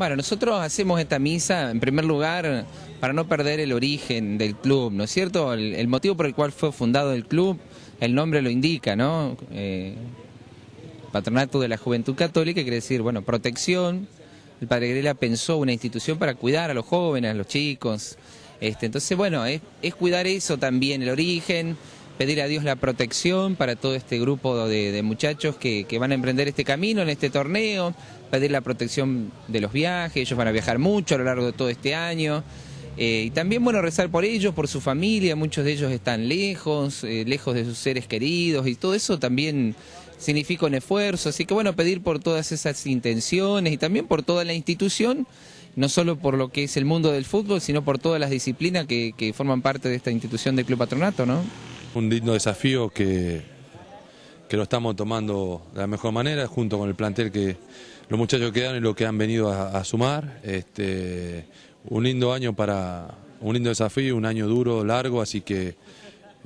Bueno, nosotros hacemos esta misa, en primer lugar, para no perder el origen del club, ¿no es cierto? El, motivo por el cual fue fundado el club, el nombre lo indica, ¿no? Eh, Patronato de la Juventud Católica quiere decir, bueno, protección. El Padre Grela pensó una institución para cuidar a los jóvenes, a los chicos. Este, entonces, bueno, es cuidar eso también, el origen, pedir a Dios la protección para todo este grupo de, muchachos que, van a emprender este camino en este torneo, pedir la protección de los viajes, ellos van a viajar mucho a lo largo de todo este año. Eh, y también, bueno, rezar por ellos, por su familia, muchos de ellos están lejos, eh, lejos de sus seres queridos y todo eso también significa un esfuerzo. Así que, bueno, pedir por todas esas intenciones y también por toda la institución no solo por lo que es el mundo del fútbol, sino por todas las disciplinas que, que forman parte de esta institución del Club Patronato, ¿no? Un digno desafío que, que lo estamos tomando de la mejor manera, junto con el plantel que los muchachos quedaron y lo que han venido a, sumar. Este, un lindo año para, un lindo desafío, un año duro, largo, así que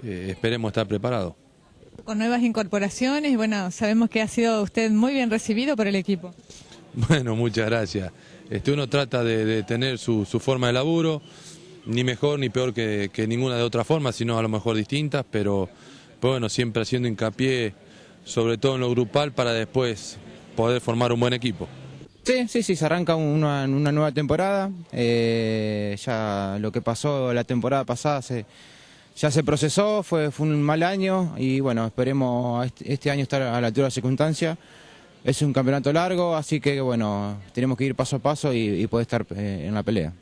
eh, esperemos estar preparados. Con nuevas incorporaciones, bueno, sabemos que ha sido usted muy bien recibido por el equipo. Bueno, muchas gracias. Este, uno trata de, de tener su, su forma de laburo ni mejor ni peor que, ninguna de otra forma, sino a lo mejor distintas, pero bueno, siempre haciendo hincapié, sobre todo en lo grupal, para después poder formar un buen equipo. Sí, sí, sí, se arranca una, una nueva temporada. Eh, ya lo que pasó la temporada pasada se, ya se procesó, fue, fue un mal año y bueno, esperemos este año estar a la altura de la circunstancia. Es un campeonato largo, así que bueno, tenemos que ir paso a paso y poder estar eh, en la pelea.